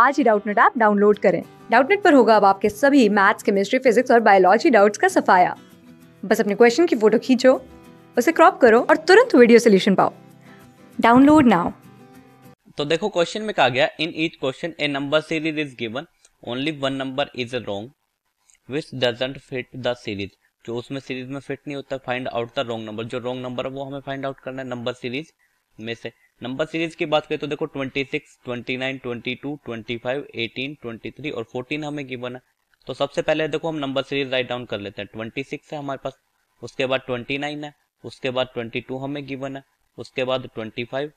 आज ही Doubtnut app download करें डाउटनेट पर होगा अब आपके सभी मैथ्स केमिस्ट्री फिजिक्स और बायोलॉजी डाउट्स का सफाया बस अपने क्वेश्चन की फोटो खींचो उसे क्रॉप करो और तुरंत वीडियो सोल्यूशन पाओ डाउनलोड नाउ तो देखो क्वेश्चन में कहा गया in each question a number series is given only one number is wrong which doesn't fit the series जो उसमें सीरीज में फिट नहीं होता find out the wrong number जो रॉन्ग नंबर है वो हमें फाइंड आउट करना है नंबर सीरीज में से नंबर सीरीज की बात करें तो देखो 26, 29, 22, 25, 18, 23 और 14 हमें गिवन है तो सबसे पहले देखो हम नंबर सीरीज राइट डाउन कर लेते हैं 26 है हमारे पास उसके बाद 29 है उसके बाद 22 हमें गिवन है उसके बाद 25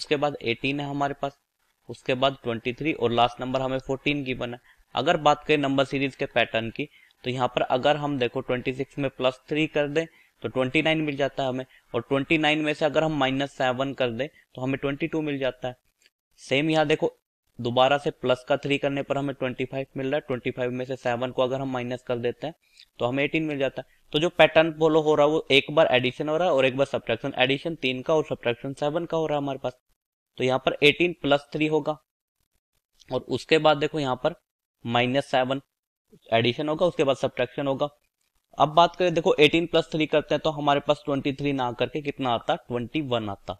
उसके बाद 18 है हमारे पास उसके बाद 23 और लास्ट नंबर हमें फोर्टीन गिवन है अगर बात करें नंबर सीरीज के पैटर्न की तो यहाँ पर अगर हम देखो 26 में प्लस थ्री कर दें तो 29 मिल जाता है हमें और 29 में से अगर हम माइनस सेवन कर दें तो हमें 22 मिल जाता है सेम यहाँ देखो दोबारा से प्लस का थ्री करने पर हमें 25 मिल रहा है 25 में से सेवन को अगर हम माइनस कर देते हैं तो हमें एटीन मिल जाता है तो जो पैटर्न फॉलो हो रहा है वो एक बार एडिशन हो रहा है और एक बार सब्ट्रैक्शन एडिशन तीन का और सब्ट्रैक्शन सेवन का हो रहा है हमारे पास तो यहाँ पर एटीन प्लस थ्री होगा और उसके बाद देखो यहाँ पर माइनस सेवन एडिशन होगा उसके बाद सब्ट्रैक्शन होगा अब बात करें देखो 18 प्लस थ्री करते हैं तो हमारे पास 23 ना करके कितना आता 21 आता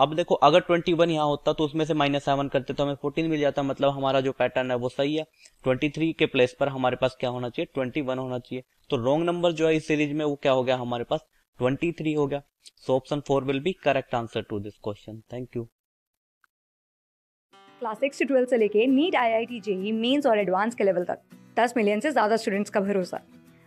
अब देखो अगर 21 वन यहाँ होता तो उसमें से माइनस सेवन करते तो हमें 14 मिल जाता मतलब हमारा जो पैटर्न है वो सही है 23 के प्लेस पर हमारे पास क्या होना चाहिए 21 होना चाहिए तो रॉन्ग नंबर जो है इस सीरीज में वो क्या हो गया हमारे पास ट्वेंटी हो गया so option four will be correct answer to this question thank you class six twelfth से लेके NEET I I T JEE mains और एडवांस के लेवल तक 10 मिलियन से ज्यादा स्टूडेंट्स का भरोसा